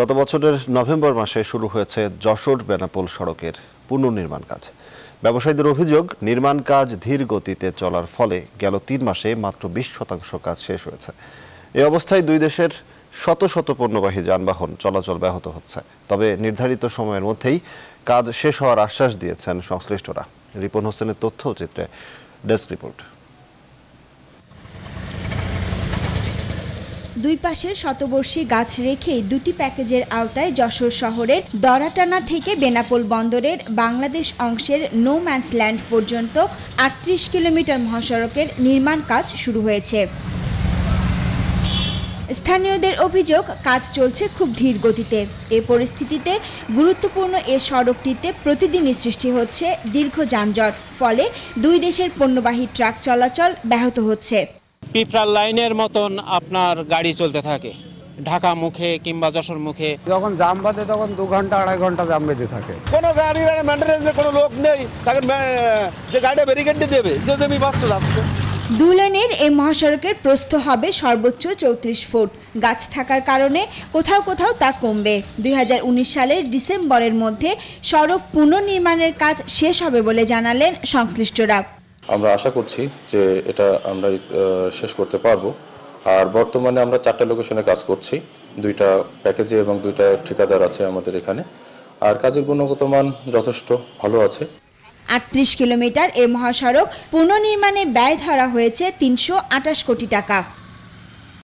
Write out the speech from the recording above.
গত বছরের নভেম্বর মাসে শুরু হয়েছে যশোর বেনাপোল সড়কের পুনর্নির্মাণ কাজ ব্যবসায়ীদের অভিযোগ নির্মাণ কাজ ধীর গতিতে চলার ফলে গেল তিন মাসে মাত্র বিশ শতাংশ কাজ শেষ হয়েছে এ অবস্থায় দুই দেশের শত শত পণ্যবাহী যানবাহন চলাচল ব্যাহত হচ্ছে তবে নির্ধারিত সময়ের মধ্যেই কাজ শেষ হওয়ার আশ্বাস দিয়েছেন সংশ্লিষ্টরা রিপন হোসেনের তথ্য চিত্রে ডেস্ক রিপোর্ট দুই পাশের শতবর্ষী গাছ রেখে দুটি প্যাকেজের আওতায় যশোর শহরের দরাটানা থেকে বেনাপোল বন্দরের বাংলাদেশ অংশের নো ম্যান্স ল্যান্ড পর্যন্ত আটত্রিশ কিলোমিটার মহাসড়কের নির্মাণ কাজ শুরু হয়েছে স্থানীয়দের অভিযোগ কাজ চলছে খুব ধীর গতিতে এ পরিস্থিতিতে গুরুত্বপূর্ণ এ সড়কটিতে প্রতিদিনই সৃষ্টি হচ্ছে দীর্ঘ যানজট ফলে দুই দেশের পণ্যবাহী ট্রাক চলাচল ব্যাহত হচ্ছে পিঁপড়ার লাইনের মতন আপনার গাড়ি চলতে থাকে ঢাকা মুখে কিংবা যশোর মুখে যখন জাম বাঁধে তখন দু ঘন্টা আড়াই ঘন্টা জাম বেঁধে থাকে কোনো গাড়ির মেনটেন্স কোনো লোক নেই তাকে যে গাড়িটা ব্যারিকেড দেবে যে তুমি বাঁচতে যাচ্ছে দুলেনের এই মহাসড়কের প্রস্থ হবে সর্বোচ্চ চৌত্রিশ ফুট গাছ থাকার কারণে কোথাও কোথাও তা কমবে দুই সালের ডিসেম্বরের মধ্যে সড়ক পুনর্নির্মাণের কাজ শেষ হবে বলে জানালেন সংশ্লিষ্টরা আমরা আশা করছি যে এটা আমরা শেষ করতে পারবো আর বর্তমানে আমরা চারটে লোকেশনে কাজ করছি দুইটা প্যাকেজে এবং দুইটা ঠিকাদার আছে আমাদের এখানে আর কাজের গুণগত মান যথেষ্ট ভালো আছে আটত্রিশ কিলোমিটার এ মহাসড়ক পুনর্নির্মাণে ব্যয় ধরা হয়েছে তিনশো কোটি টাকা